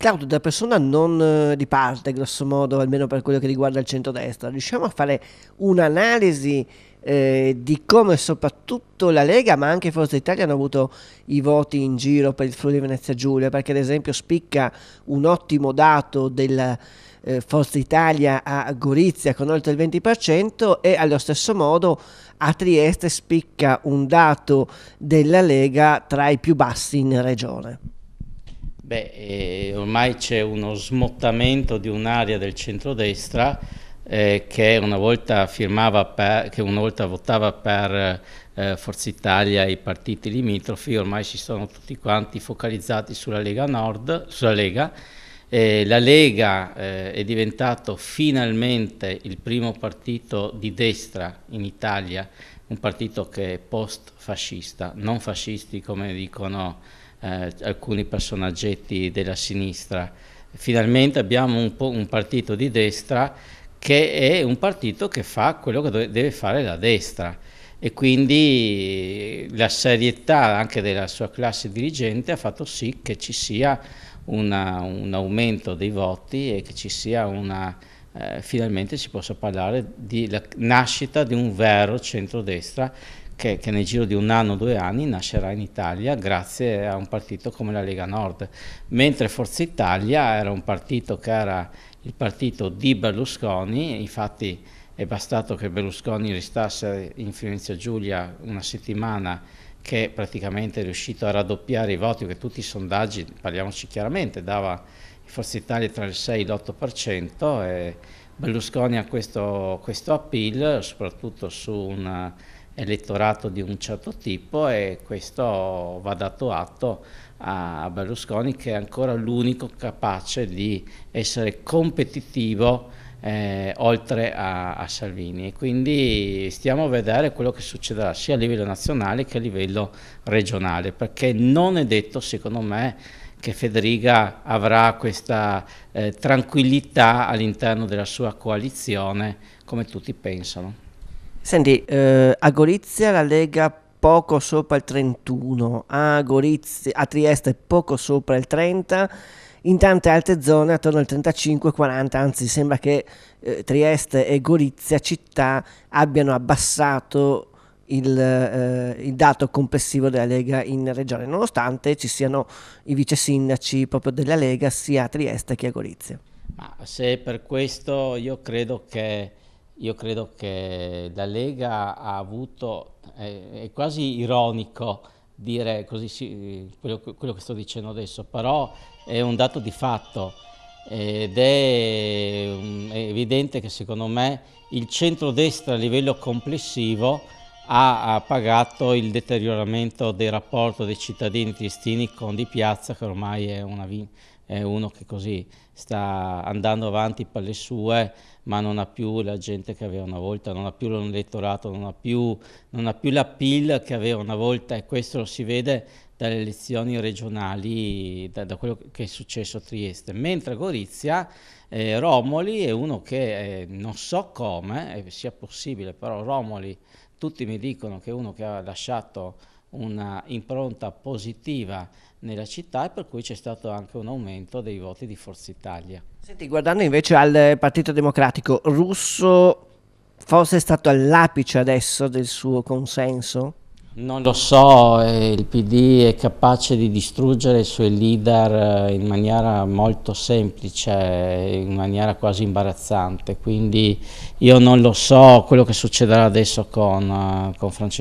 Claudio da persona non eh, di parte, grosso modo, almeno per quello che riguarda il centrodestra, riusciamo a fare un'analisi eh, di come soprattutto la Lega, ma anche Forza Italia hanno avuto i voti in giro per il Friuli Venezia Giulia, perché ad esempio spicca un ottimo dato del eh, Forza Italia a Gorizia con oltre il 20% e allo stesso modo a Trieste spicca un dato della Lega tra i più bassi in regione. Beh, eh, ormai c'è uno smottamento di un'area del centrodestra eh, che, una volta per, che una volta votava per eh, Forza Italia e i partiti limitrofi, ormai si sono tutti quanti focalizzati sulla Lega Nord, sulla Lega. Eh, la Lega eh, è diventato finalmente il primo partito di destra in Italia, un partito che è post-fascista, non fascisti come dicono eh, alcuni personaggetti della sinistra. Finalmente abbiamo un, un, partito di destra che è un partito che fa quello che deve fare la destra e quindi la serietà anche della sua classe dirigente ha fatto sì che ci sia una, un aumento dei voti e che ci sia una, eh, finalmente si possa parlare della nascita di un vero centrodestra che, che, nel giro di un anno o due anni nascerà in Italia grazie a un partito come la Lega Nord, mentre Forza Italia era un partito che era il partito di Berlusconi, infatti è bastato che Berlusconi restasse in Firenze Giulia una settimana che praticamente è riuscito a raddoppiare i voti, che tutti i sondaggi, parliamoci chiaramente, dava Forza Italia tra il 6 e l'8% e Berlusconi ha questo, questo appeal, soprattutto su una elettorato di un certo tipo e questo va dato atto a Berlusconi che è ancora l'unico capace di essere competitivo eh, oltre a, a, Salvini e quindi stiamo a vedere quello che succederà sia a livello nazionale che a livello regionale perché non è detto secondo me che Federica avrà questa eh, tranquillità all'interno della sua coalizione come tutti pensano. Senti, eh, a Gorizia la Lega poco sopra il 31, a, Gorizia, a Trieste poco sopra il 30, in tante altre zone attorno al 35-40, anzi sembra che eh, Trieste e Gorizia città abbiano abbassato il, eh, il, dato complessivo della Lega in regione, nonostante ci siano i vice sindaci proprio della Lega sia a Trieste che a Gorizia. Ma se per questo io credo che io credo che la Lega ha avuto, eh, è quasi ironico dire così, sì, quello, quello, che sto dicendo adesso, però è un dato di fatto ed è, mm, è evidente che secondo me il centrodestra a livello complessivo ha pagato il deterioramento del rapporto dei cittadini triestini con Di Piazza, che ormai è, una, è, uno che così sta andando avanti per le sue, ma non ha più la gente che aveva una volta, non ha più l'elettorato, non ha più, non più la PIL che aveva una volta e questo lo si vede dalle elezioni regionali, da, da, quello che è successo a Trieste, mentre Gorizia, eh, Romoli è uno che eh, non so come, eh, sia possibile, però Romoli tutti mi dicono che è uno che ha lasciato una impronta positiva nella città e per cui c'è stato anche un aumento dei voti di Forza Italia. Senti, guardando invece al Partito Democratico, Russo forse è stato all'apice adesso del suo consenso? Non lo so, eh, il PD è capace di distruggere i suoi leader eh, in maniera molto semplice, in maniera quasi imbarazzante, quindi io non lo so quello che succederà adesso con, eh, con Francesco.